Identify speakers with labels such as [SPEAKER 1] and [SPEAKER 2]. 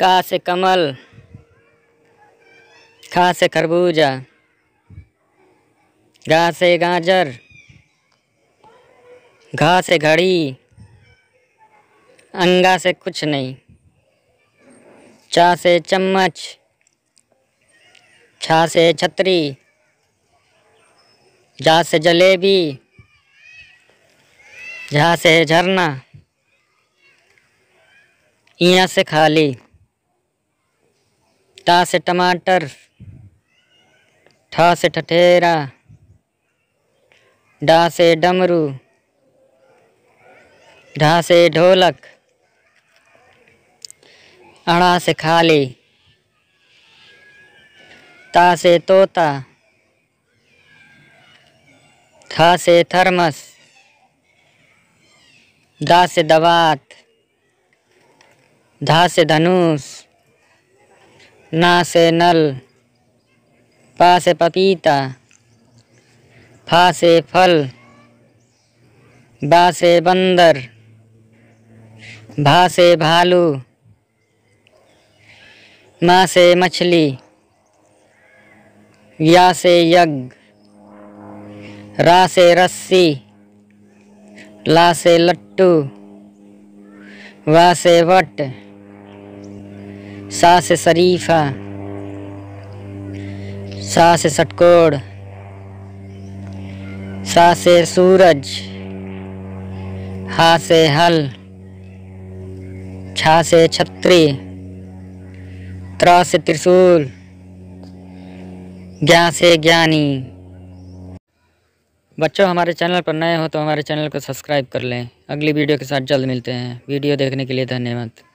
[SPEAKER 1] का से कमल खा से खरबूजा गा से गाजर घा से घड़ी अंगा से कुछ नहीं चा से चम्मच छा से छतरी जा से जलेबी झा से झरना यहाँ से खाली ता से टमाटर ठा से ठठेरा डा से डमरू ढा से ढोलक अड़ा से खाली ता से तोता था से थर्मस दा से दवात धा से धनुष ना से नल पा से पपीता फा से फल बा से बंदर भा से भालू मा से मछली या से यज्ञ रा से रस्सी ला से लट्टू वा से वट सास शरीफा सास सटकोड़ सास सूरज हा से हल छा से छत्री त्रा से त्रिशूल ज्ञा से ज्ञानी बच्चों हमारे चैनल पर नए हो तो हमारे चैनल को सब्सक्राइब कर लें अगली वीडियो के साथ जल्द मिलते हैं वीडियो देखने के लिए धन्यवाद